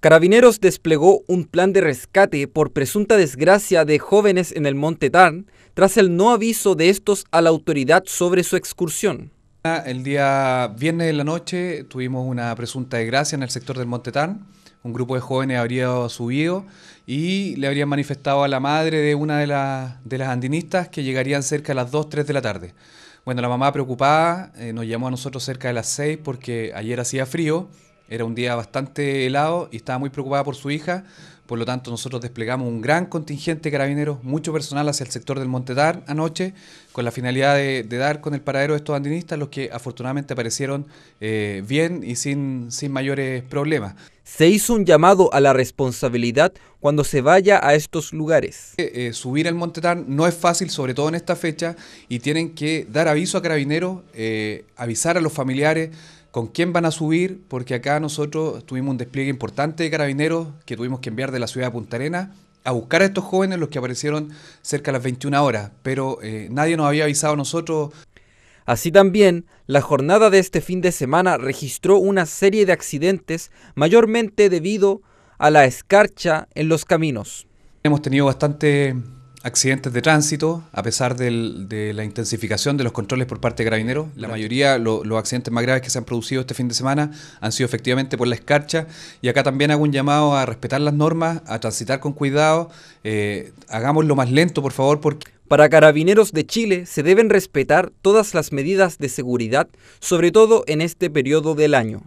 Carabineros desplegó un plan de rescate por presunta desgracia de jóvenes en el Monte Tarn tras el no aviso de estos a la autoridad sobre su excursión. El día viernes de la noche tuvimos una presunta desgracia en el sector del Monte Tarn. Un grupo de jóvenes habría subido y le habrían manifestado a la madre de una de, las andinistas que llegarían cerca a las 2, 3 de la tarde. Bueno, la mamá preocupada eh, nos llamó a nosotros cerca de las 6 porque ayer hacía frío era un día bastante helado y estaba muy preocupada por su hija, por lo tanto nosotros desplegamos un gran contingente de carabineros, mucho personal hacia el sector del Montetar anoche, con la finalidad de, dar con el paradero de estos andinistas, los que afortunadamente aparecieron eh, bien y sin, sin mayores problemas. Se hizo un llamado a la responsabilidad cuando se vaya a estos lugares. Eh, eh, subir al Montetar no es fácil, sobre todo en esta fecha, y tienen que dar aviso a carabineros, avisar a los familiares, con quién van a subir, porque acá nosotros tuvimos un despliegue importante de carabineros que tuvimos que enviar de la ciudad de Punta Arena a buscar a estos jóvenes, los que aparecieron cerca de las 21 horas, pero eh, nadie nos había avisado a nosotros. Así también, la jornada de este fin de semana registró una serie de accidentes, mayormente debido a la escarcha en los caminos. Hemos tenido bastante accidentes de tránsito, a pesar de la intensificación de los controles por parte de carabineros. La mayoría, los accidentes más graves que se han producido este fin de semana han sido efectivamente por la escarcha. Y acá también hago un llamado a respetar las normas, a transitar con cuidado. Eh, hagamos lo más lento, por favor, porque... Para carabineros de Chile se deben respetar todas las medidas de seguridad, sobre todo en este periodo del año.